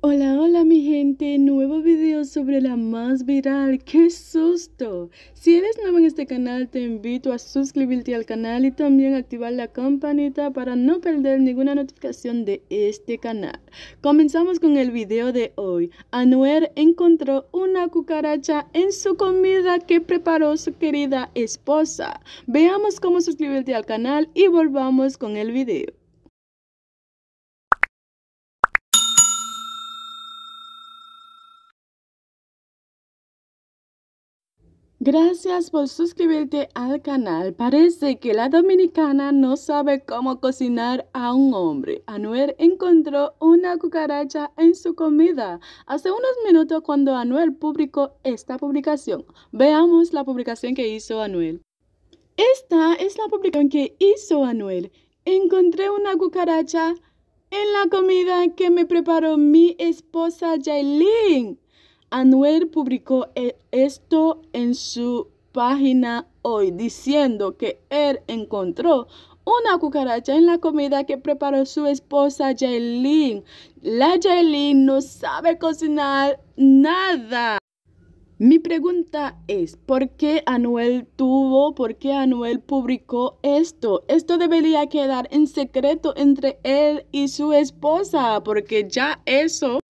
Hola, hola mi gente, nuevo video sobre la más viral, ¡qué susto! Si eres nuevo en este canal te invito a suscribirte al canal y también activar la campanita para no perder ninguna notificación de este canal. Comenzamos con el video de hoy. Anuer encontró una cucaracha en su comida que preparó su querida esposa. Veamos cómo suscribirte al canal y volvamos con el video. Gracias por suscribirte al canal. Parece que la dominicana no sabe cómo cocinar a un hombre. Anuel encontró una cucaracha en su comida. Hace unos minutos cuando Anuel publicó esta publicación. Veamos la publicación que hizo Anuel. Esta es la publicación que hizo Anuel. Encontré una cucaracha en la comida que me preparó mi esposa Jailin. Anuel publicó eh, esto en su página hoy diciendo que él encontró una cucaracha en la comida que preparó su esposa Jaylin. La Jaylin no sabe cocinar nada. Mi pregunta es, ¿por qué Anuel tuvo, por qué Anuel publicó esto? Esto debería quedar en secreto entre él y su esposa, porque ya eso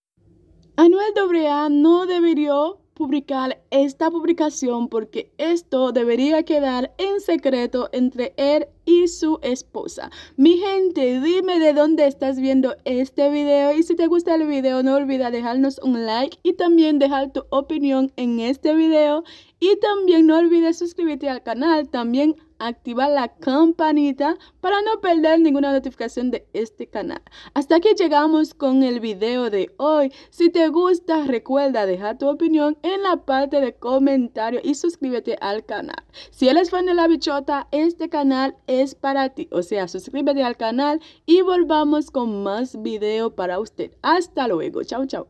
Anuel Dobrea no debería publicar esta publicación porque esto debería quedar en secreto entre él y su esposa. Mi gente, dime de dónde estás viendo este video y si te gusta el video no olvides dejarnos un like y también dejar tu opinión en este video y también no olvides suscribirte al canal, también activar la campanita para no perder ninguna notificación de este canal. Hasta que llegamos con el video de hoy. Si te gusta, recuerda dejar tu opinión en la parte de comentario y suscríbete al canal. Si eres fan de la bichota, este canal es es para ti. O sea, suscríbete al canal y volvamos con más video para usted. Hasta luego. Chao, chao.